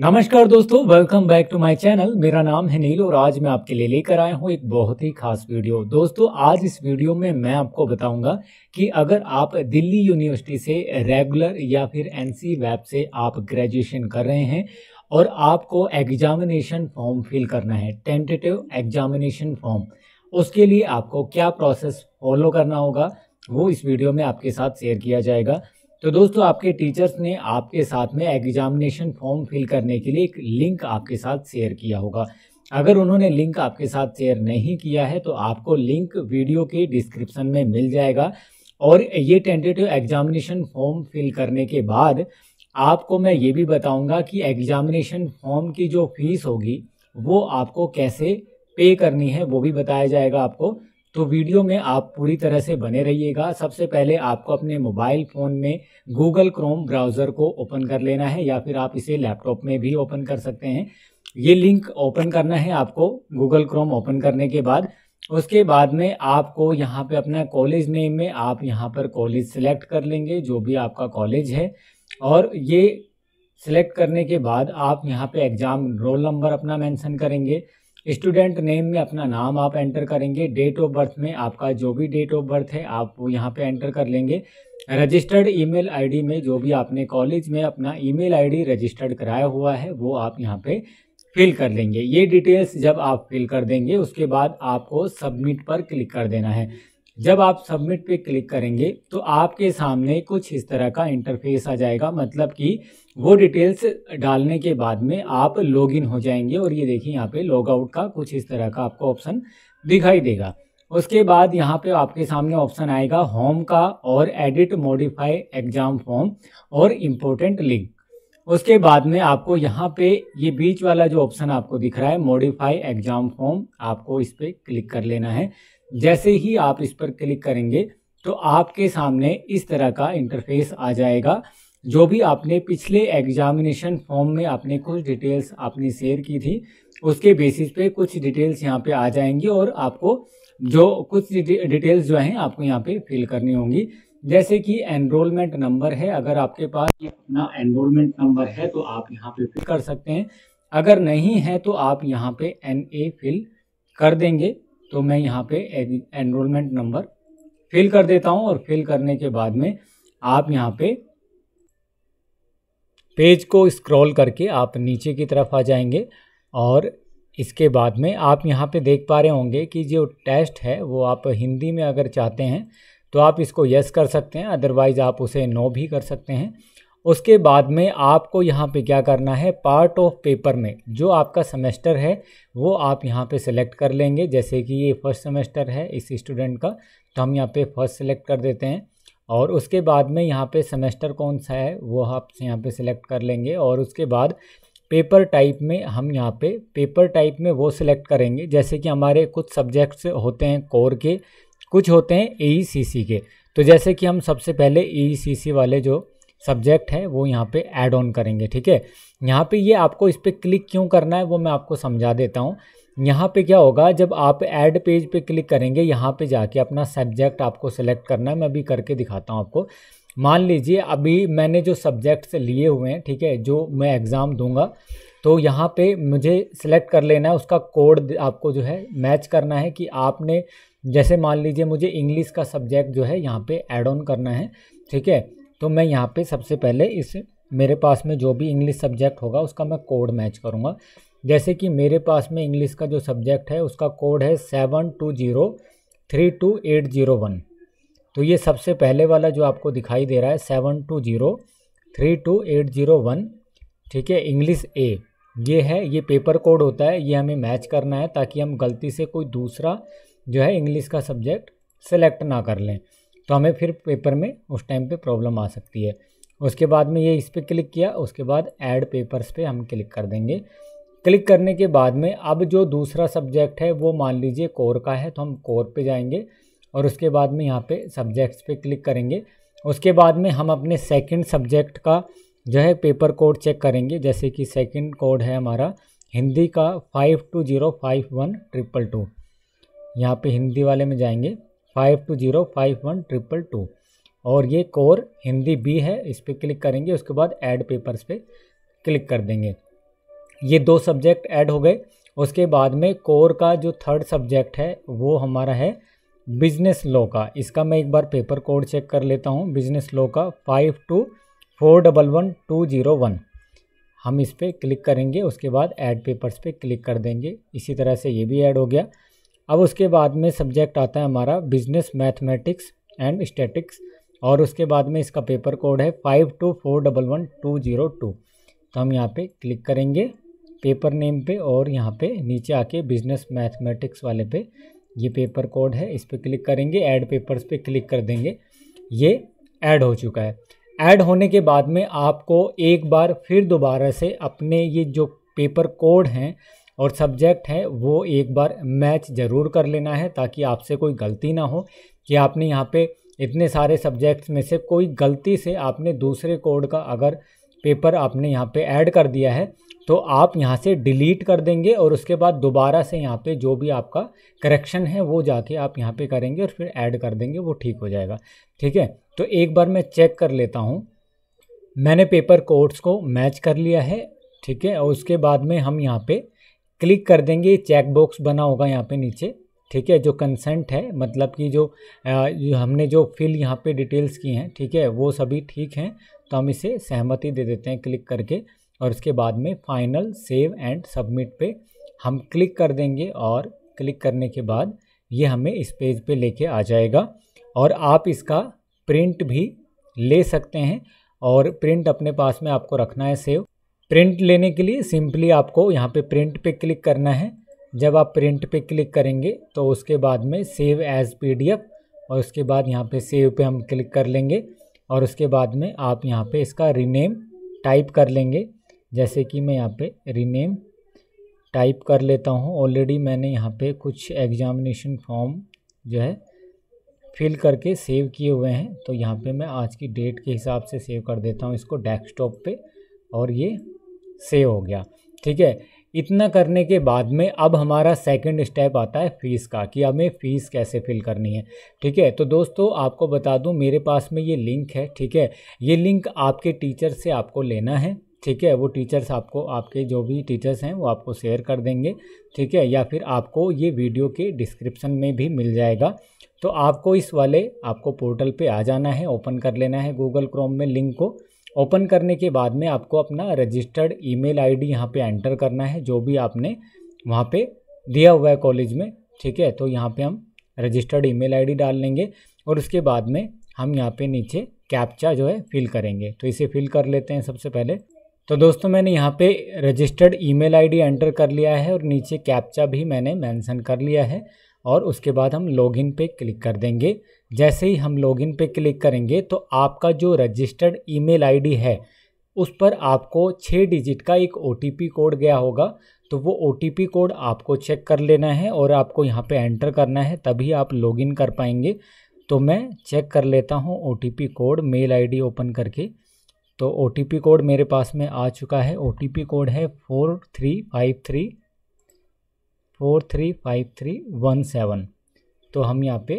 नमस्कार दोस्तों welcome back to my channel मेरा नाम है नील और आज मैं आपके लिए लेकर आया हूं एक बहुत ही खास वीडियो दोस्तों आज इस वीडियो में मैं आपको बताऊंगा कि अगर आप दिल्ली यूनिवर्सिटी से रेगुलर या फिर एनसी वेब से आप ग्रेजुएशन कर रहे हैं और आपको एग्जामिनेशन फॉर्म फिल करना है टेंटेटिव एग्जामिनेशन फॉर्म उसके लिए आपको क्या प्रोसेस फॉलो करना होगा वो इस वीडियो में आपके साथ शेयर किया जाएगा तो दोस्तों आपके टीचर्स ने आपके साथ में एग्जामिनेशन फॉर्म फिल करने के लिए एक लिंक आपके साथ शेयर किया होगा अगर उन्होंने लिंक आपके साथ शेयर नहीं किया है तो आपको लिंक वीडियो के डिस्क्रिप्शन में मिल जाएगा और ये टेंटेटिव एग्जामिनेशन फॉर्म फिल करने के बाद आपको मैं ये भी बताऊंगा कि एग्जामिनेशन फॉर्म की जो फीस होगी वो आपको कैसे पे करनी है वो भी बताया जाएगा आपको तो वीडियो में आप पूरी तरह से बने रहिएगा सबसे पहले आपको अपने मोबाइल फ़ोन में गूगल क्रोम ब्राउज़र को ओपन कर लेना है या फिर आप इसे लैपटॉप में भी ओपन कर सकते हैं ये लिंक ओपन करना है आपको गूगल क्रोम ओपन करने के बाद उसके बाद में आपको यहाँ पे अपना कॉलेज नेम में आप यहाँ पर कॉलेज सिलेक्ट कर लेंगे जो भी आपका कॉलेज है और ये सिलेक्ट करने के बाद आप यहाँ पे एग्ज़ाम रोल नंबर अपना मेंशन करेंगे स्टूडेंट नेम में अपना नाम आप एंटर करेंगे डेट ऑफ बर्थ में आपका जो भी डेट ऑफ बर्थ है आप वो यहाँ पे एंटर कर लेंगे रजिस्टर्ड ईमेल आईडी में जो भी आपने कॉलेज में अपना ईमेल आईडी रजिस्टर्ड कराया हुआ है वो आप यहाँ पे फिल कर लेंगे ये डिटेल्स जब आप फिल कर देंगे उसके बाद आपको सबमिट पर क्लिक कर देना है जब आप सबमिट पे क्लिक करेंगे तो आपके सामने कुछ इस तरह का इंटरफेस आ जाएगा मतलब कि वो डिटेल्स डालने के बाद में आप लॉगिन हो जाएंगे और ये देखिए यहाँ पे आउट का कुछ इस तरह का आपको ऑप्शन दिखाई देगा उसके बाद यहाँ पे आपके सामने ऑप्शन आएगा होम का और एडिट मॉडिफाई एग्जाम फॉर्म और इम्पोर्टेंट लिंक उसके बाद में आपको यहाँ पे ये बीच वाला जो ऑप्शन आपको दिख रहा है मॉडिफाई एग्जाम फॉर्म आपको इस पर क्लिक कर लेना है जैसे ही आप इस पर क्लिक करेंगे तो आपके सामने इस तरह का इंटरफेस आ जाएगा जो भी आपने पिछले एग्जामिनेशन फॉर्म में आपने कुछ डिटेल्स आपने शेयर की थी उसके बेसिस पे कुछ डिटेल्स यहाँ पे आ जाएंगी और आपको जो कुछ डिटेल्स जो हैं आपको यहाँ पे फिल करनी होंगी जैसे कि एनरोलमेंट नंबर है अगर आपके पास अपना एनरोलमेंट नंबर है तो आप यहाँ पे फिल कर सकते हैं अगर नहीं है तो आप यहाँ पे एन ए फिल कर देंगे तो मैं यहाँ पे एनरोलमेंट नंबर फिल कर देता हूँ और फिल करने के बाद में आप यहाँ पे पेज को स्क्रॉल करके आप नीचे की तरफ आ जाएंगे और इसके बाद में आप यहाँ पे देख पा रहे होंगे कि जो टेस्ट है वो आप हिंदी में अगर चाहते हैं तो आप इसको यस कर सकते हैं अदरवाइज़ आप उसे नो भी कर सकते हैं उसके बाद में आपको यहाँ पे क्या करना है पार्ट ऑफ पेपर में जो आपका सेमेस्टर है वो आप यहाँ पे सिलेक्ट कर लेंगे जैसे कि ये फर्स्ट सेमेस्टर है इस स्टूडेंट का तो हम यहाँ पे फर्स्ट सेलेक्ट कर देते हैं और उसके बाद में यहाँ पे सेमेस्टर कौन सा है वो आप यहाँ पे सिलेक्ट कर लेंगे और उसके बाद पेपर टाइप में हम यहाँ पे पेपर टाइप में वो सिलेक्ट करेंगे जैसे कि हमारे कुछ सब्जेक्ट्स होते हैं कोर के कुछ होते हैं ए e के तो जैसे कि हम सबसे पहले ए e वाले जो सब्जेक्ट है वो यहाँ पे ऐड ऑन करेंगे ठीक है यहाँ पे ये आपको इस पर क्लिक क्यों करना है वो मैं आपको समझा देता हूँ यहाँ पे क्या होगा जब आप ऐड पेज पे क्लिक करेंगे यहाँ पे जाके अपना सब्जेक्ट आपको सेलेक्ट करना है मैं अभी करके दिखाता हूँ आपको मान लीजिए अभी मैंने जो सब्जेक्ट्स लिए हुए हैं ठीक है जो मैं एग्ज़ाम दूंगा तो यहाँ पे मुझे सिलेक्ट कर लेना है उसका कोड आपको जो है मैच करना है कि आपने जैसे मान लीजिए मुझे इंग्लिश का सब्जेक्ट जो है यहाँ पे ऐड ऑन करना है ठीक है तो मैं यहाँ पे सबसे पहले इस मेरे पास में जो भी इंग्लिश सब्जेक्ट होगा उसका मैं कोड मैच करूँगा जैसे कि मेरे पास में इंग्लिश का जो सब्जेक्ट है उसका कोड है seven two zero three two eight zero one तो ये सबसे पहले वाला जो आपको दिखाई दे रहा है seven two zero three two eight zero one ठीक है इंग्लिश ए ये है ये पेपर कोड होता है ये हमें मैच करना है ताकि हम गलती से कोई दूसरा जो है इंग्लिश का सब्जेक्ट सेलेक्ट ना कर लें तो हमें फिर पेपर में उस टाइम पे प्रॉब्लम आ सकती है उसके बाद में ये इस पर क्लिक किया उसके बाद ऐड पेपर्स पे हम क्लिक कर देंगे क्लिक करने के बाद में अब जो दूसरा सब्जेक्ट है वो मान लीजिए कोर का है तो हम कोर पे जाएंगे और उसके बाद में यहाँ पे सब्जेक्ट्स पे क्लिक करेंगे उसके बाद में हम अपने सेकंड सब्जेक्ट का जो है पेपर कोड चेक करेंगे जैसे कि सेकंड कोड है हमारा हिंदी का five two zero five one triple two यहाँ पर हिंदी वाले में जाएंगे five two zero five one triple two और ये कोर हिंदी बी है इस पर क्लिक करेंगे उसके बाद ऐड पेपर्स पे क्लिक कर देंगे ये दो सब्जेक्ट ऐड हो गए उसके बाद में कोर का जो थर्ड सब्जेक्ट है वो हमारा है बिजनेस लॉ का इसका मैं एक बार पेपर कोड चेक कर लेता हूँ बिजनेस लॉ का five two four double one two zero one हम इस पर क्लिक करेंगे उसके बाद ऐड पेपर्स पे क्लिक कर देंगे इसी तरह से ये भी ऐड हो गया अब उसके बाद में सब्जेक्ट आता है हमारा बिजनेस मैथमेटिक्स एंड स्टैटिक्स और उसके बाद में इसका पेपर कोड है five two four double one two zero two तो हम यहाँ पे क्लिक करेंगे पेपर नेम पे और यहाँ पे नीचे आके बिजनेस मैथमेटिक्स वाले पे ये पेपर कोड है इस पर क्लिक करेंगे ऐड पेपर्स पे क्लिक कर देंगे ये ऐड हो चुका है ऐड होने के बाद में आपको एक बार फिर दोबारा से अपने ये जो पेपर कोड हैं और सब्जेक्ट है वो एक बार मैच ज़रूर कर लेना है ताकि आपसे कोई गलती ना हो कि आपने यहाँ पे इतने सारे सब्जेक्ट्स में से कोई गलती से आपने दूसरे कोड का अगर पेपर आपने यहाँ पे ऐड कर दिया है तो आप यहाँ से डिलीट कर देंगे और उसके बाद दोबारा से यहाँ पे जो भी आपका करेक्शन है वो जाके आप यहाँ पे करेंगे और फिर ऐड कर देंगे वो ठीक हो जाएगा ठीक है तो एक बार मैं चेक कर लेता हूँ मैंने पेपर कोड्स को मैच कर लिया है ठीक है और उसके बाद में हम यहाँ पर क्लिक कर देंगे चेक बॉक्स बना होगा यहाँ पे नीचे ठीक है जो कंसेंट है मतलब कि जो, आ, जो हमने जो फिल यहाँ पे डिटेल्स की हैं ठीक है वो सभी ठीक हैं तो हम इसे सहमति दे देते हैं क्लिक करके और उसके बाद में फाइनल सेव एंड सबमिट पे हम क्लिक कर देंगे और क्लिक करने के बाद ये हमें इस पेज पे लेके आ जाएगा और आप इसका प्रिंट भी ले सकते हैं और प्रिंट अपने पास में आपको रखना है सेव प्रिंट लेने के लिए सिंपली आपको यहाँ पे प्रिंट पे क्लिक करना है जब आप प्रिंट पे क्लिक करेंगे तो उसके बाद में सेव एज़ पी और उसके बाद यहाँ पे सेव पे हम क्लिक कर लेंगे और उसके बाद में आप यहाँ पे इसका रीनेम टाइप कर लेंगे जैसे कि मैं यहाँ पे रीनेम टाइप कर लेता हूँ ऑलरेडी मैंने यहाँ पे कुछ एग्जामिनेशन फॉर्म जो है फिल करके सेव किए हुए हैं तो यहाँ पे मैं आज की डेट के हिसाब से सेव कर देता हूँ इसको डेस्कटॉप पे और ये से हो गया ठीक है इतना करने के बाद में अब हमारा सेकंड स्टेप आता है फ़ीस का कि हमें फ़ीस कैसे फिल करनी है ठीक है तो दोस्तों आपको बता दूं मेरे पास में ये लिंक है ठीक है ये लिंक आपके टीचर से आपको लेना है ठीक है वो टीचर्स आपको आपके जो भी टीचर्स हैं वो आपको शेयर कर देंगे ठीक है या फिर आपको ये वीडियो के डिस्क्रिप्शन में भी मिल जाएगा तो आपको इस वाले आपको पोर्टल पे आ जाना है ओपन कर लेना है गूगल क्रोम में लिंक को ओपन करने के बाद में आपको अपना रजिस्टर्ड ईमेल आईडी यहाँ पे एंटर करना है जो भी आपने वहाँ पे दिया हुआ है कॉलेज में ठीक है तो यहाँ पे हम रजिस्टर्ड ईमेल आईडी डाल लेंगे और उसके बाद में हम यहाँ पे नीचे कैप्चा जो है फिल करेंगे तो इसे फिल कर लेते हैं सबसे पहले तो दोस्तों मैंने यहाँ पे रजिस्टर्ड ईमेल आईडी एंटर कर लिया है और नीचे कैप्चा भी मैंने मेंशन कर लिया है और उसके बाद हम लॉगिन पे क्लिक कर देंगे जैसे ही हम लॉगिन पे क्लिक करेंगे तो आपका जो रजिस्टर्ड ईमेल आईडी है उस पर आपको छः डिजिट का एक ओ कोड गया होगा तो वो ओ कोड आपको चेक कर लेना है और आपको यहाँ पे एंटर करना है तभी आप लॉगिन कर पाएंगे तो मैं चेक कर लेता हूँ O code mail ID open करके तो ओ कोड मेरे पास में आ चुका है ओ कोड है four three five three four three five three one seven तो हम यहाँ पे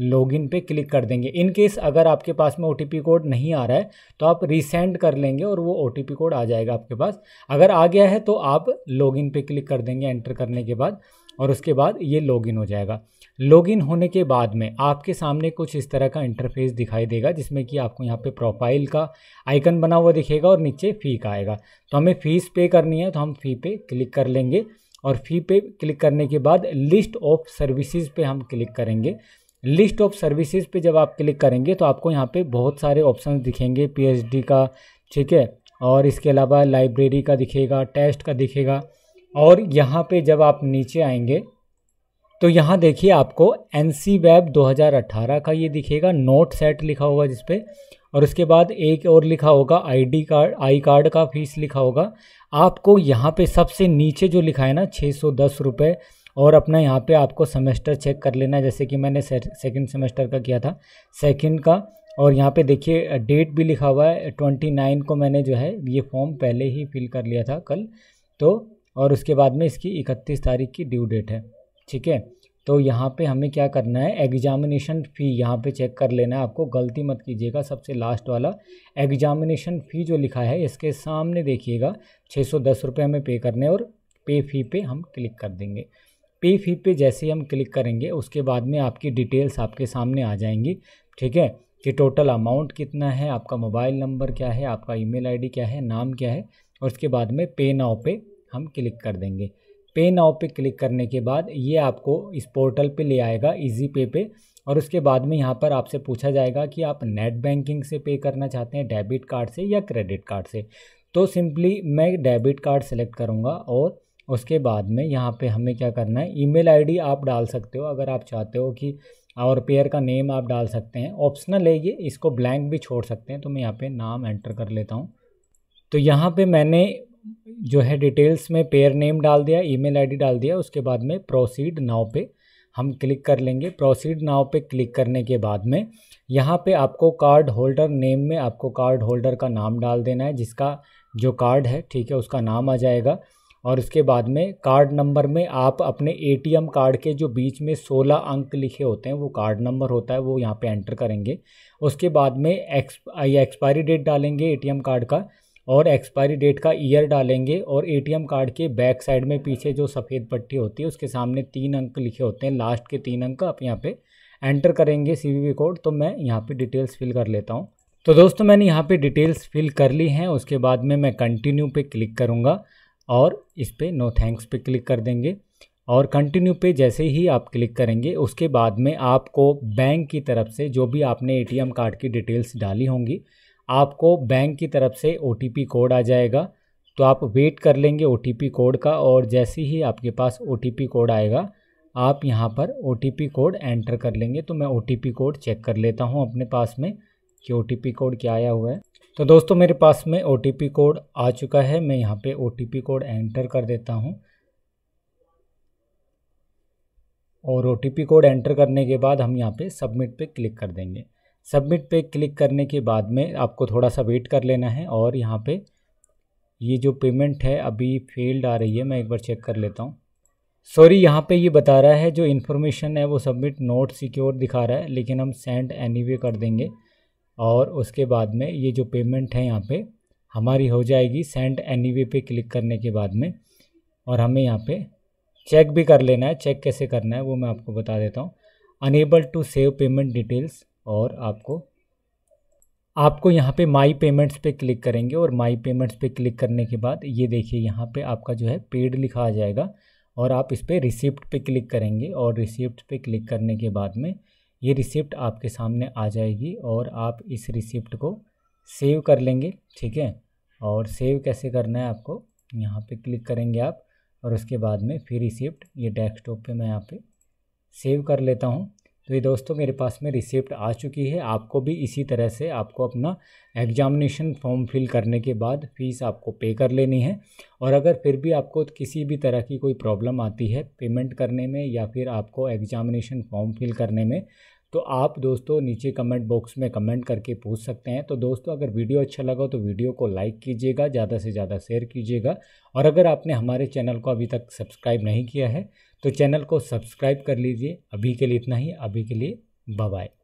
लॉगिन पे क्लिक कर देंगे इन केस अगर आपके पास में ओ कोड नहीं आ रहा है तो आप रीसेंड कर लेंगे और वो ओ कोड आ जाएगा आपके पास अगर आ गया है तो आप लॉगिन पे क्लिक कर देंगे एंटर करने के बाद और उसके बाद ये लॉगिन हो जाएगा लॉगिन होने के बाद में आपके सामने कुछ इस तरह का इंटरफेस दिखाई देगा जिसमें कि आपको यहाँ पे प्रोफाइल का आइकन बना हुआ दिखेगा और नीचे फ़ी का आएगा तो हमें फ़ीस पे करनी है तो हम फ़ी पे क्लिक कर लेंगे और फ़ी पे क्लिक करने के बाद लिस्ट ऑफ सर्विसेज पे हम क्लिक करेंगे लिस्ट ऑफ सर्विसेज पे जब आप क्लिक करेंगे तो आपको यहाँ पे बहुत सारे ऑप्शन दिखेंगे पी का ठीक है और इसके अलावा लाइब्रेरी का दिखेगा टेस्ट का दिखेगा और यहाँ पे जब आप नीचे आएंगे तो यहाँ देखिए आपको एन सी वेब दो का ये दिखेगा नोट सेट लिखा होगा जिसपे और उसके बाद एक और लिखा होगा आईडी कार्ड आई कार्ड का फीस लिखा होगा आपको यहाँ पे सबसे नीचे जो लिखा है ना छः सौ दस रुपये और अपना यहाँ पे आपको सेमेस्टर चेक कर लेना है जैसे कि मैंने सेकंड सेमेस्टर का किया था सेकंड का और यहाँ पे देखिए डेट भी लिखा हुआ है ट्वेंटी नाइन को मैंने जो है ये फॉर्म पहले ही फिल कर लिया था कल तो और उसके बाद में इसकी इकतीस तारीख की ड्यू डेट है ठीक है तो यहाँ पे हमें क्या करना है एग्जामिनेशन फ़ी यहाँ पे चेक कर लेना है आपको गलती मत कीजिएगा सबसे लास्ट वाला एग्जामिनेशन फ़ी जो लिखा है इसके सामने देखिएगा छः सौ दस रुपये हमें पे करने और पे फ़ी पे हम क्लिक कर देंगे पे फी पे जैसे हम क्लिक करेंगे उसके बाद में आपकी डिटेल्स आपके सामने आ जाएंगी ठीक है कि टोटल अमाउंट कितना है आपका मोबाइल नंबर क्या है आपका ईमेल आईडी क्या है नाम क्या है और उसके बाद में पे नाव पे हम क्लिक कर देंगे पे नाव पे क्लिक करने के बाद ये आपको इस पोर्टल पे ले आएगा इजी पे पे और उसके बाद में यहाँ पर आपसे पूछा जाएगा कि आप नेट बैंकिंग से पे करना चाहते हैं डेबिट कार्ड से या क्रेडिट कार्ड से तो सिंपली मैं डेबिट कार्ड सेलेक्ट करूँगा और उसके बाद में यहाँ पे हमें क्या करना है ईमेल आईडी आप डाल सकते हो अगर आप चाहते हो कि और पेयर का नेम आप डाल सकते हैं ऑप्शनल है ये इसको ब्लैंक भी छोड़ सकते हैं तो मैं यहाँ पे नाम एंटर कर लेता हूँ तो यहाँ पे मैंने जो है डिटेल्स में पेयर नेम डाल दिया ईमेल आईडी डाल दिया उसके बाद में प्रोसीड नाव पे हम क्लिक कर लेंगे प्रोसीड नाव पे क्लिक करने के बाद में यहाँ पे आपको कार्ड होल्डर नेम में आपको कार्ड होल्डर का नाम डाल देना है जिसका जो कार्ड है ठीक है उसका नाम आ जाएगा और इसके बाद में कार्ड नंबर में आप अपने एटीएम कार्ड के जो बीच में सोलह अंक लिखे होते हैं वो कार्ड नंबर होता है वो यहाँ पे एंटर करेंगे उसके बाद में एक्स एक्सपायरी डेट डालेंगे एटीएम कार्ड का और एक्सपायरी डेट का ईयर डालेंगे और एटीएम कार्ड के बैक साइड में पीछे जो सफ़ेद पट्टी होती है उसके सामने तीन अंक लिखे होते हैं लास्ट के तीन अंक आप यहाँ पर एंटर करेंगे सी कोड तो मैं यहाँ पर डिटेल्स फिल कर लेता हूँ तो दोस्तों मैंने यहाँ पे डिटेल्स फिल कर ली हैं उसके बाद में मैं कंटिन्यू पे क्लिक करूँगा और इस पर नो थैंक्स पे क्लिक कर देंगे और कंटिन्यू पे जैसे ही आप क्लिक करेंगे उसके बाद में आपको बैंक की तरफ से जो भी आपने एटीएम कार्ड की डिटेल्स डाली होंगी आपको बैंक की तरफ से ओ कोड आ जाएगा तो आप वेट कर लेंगे ओ कोड का और जैसे ही आपके पास ओ कोड आएगा आप यहाँ पर ओ कोड एंटर कर लेंगे तो मैं ओ कोड चेक कर लेता हूँ अपने पास में कि ओ कोड क्या आया हुआ है तो दोस्तों मेरे पास में ओ कोड आ चुका है मैं यहाँ पे ओ कोड एंटर कर देता हूँ और ओ कोड एंटर करने के बाद हम यहाँ पे सबमिट पे क्लिक कर देंगे सबमिट पे क्लिक करने के बाद में आपको थोड़ा सा वेट कर लेना है और यहाँ पे ये जो पेमेंट है अभी फेल्ड आ रही है मैं एक बार चेक कर लेता हूँ सॉरी यहाँ पे ये बता रहा है जो इन्फॉर्मेशन है वो सबमिट नोट सिक्योर दिखा रहा है लेकिन हम सेंड एनी कर देंगे और उसके बाद में ये जो पेमेंट है यहाँ पे हमारी हो जाएगी सेंड एनी वे पे क्लिक करने के बाद में और हमें यहाँ पे चेक भी कर लेना है चेक कैसे करना है वो मैं आपको बता देता हूँ unable to save payment details और आपको आपको यहाँ पे माई पेमेंट्स पे क्लिक करेंगे और माई पेमेंट्स पे क्लिक करने के बाद ये देखिए यहाँ पे आपका जो है पेड लिखा आ जाएगा और आप इस पर रिसिप्ट पे क्लिक करेंगे और रिसिप्ट पे क्लिक करने के बाद में ये रिसिप्ट आपके सामने आ जाएगी और आप इस रिसिप्ट को सेव कर लेंगे ठीक है और सेव कैसे करना है आपको यहाँ पे क्लिक करेंगे आप और उसके बाद में फिर रिसिप्ट ये डेस्कटॉप पे मैं यहाँ पे सेव कर लेता हूँ तो ये दोस्तों मेरे पास में रिसिप्ट आ चुकी है आपको भी इसी तरह से आपको अपना एग्जामिनेशन फॉर्म फिल करने के बाद फ़ीस आपको पे कर लेनी है और अगर फिर भी आपको किसी भी तरह की कोई प्रॉब्लम आती है पेमेंट करने में या फिर आपको एग्जामिनेशन फॉर्म फिल करने में तो आप दोस्तों नीचे कमेंट बॉक्स में कमेंट करके पूछ सकते हैं तो दोस्तों अगर वीडियो अच्छा लगा तो वीडियो को लाइक कीजिएगा ज़्यादा से ज़्यादा शेयर कीजिएगा और अगर आपने हमारे चैनल को अभी तक सब्सक्राइब नहीं किया है तो चैनल को सब्सक्राइब कर लीजिए अभी के लिए इतना ही अभी के लिए बाय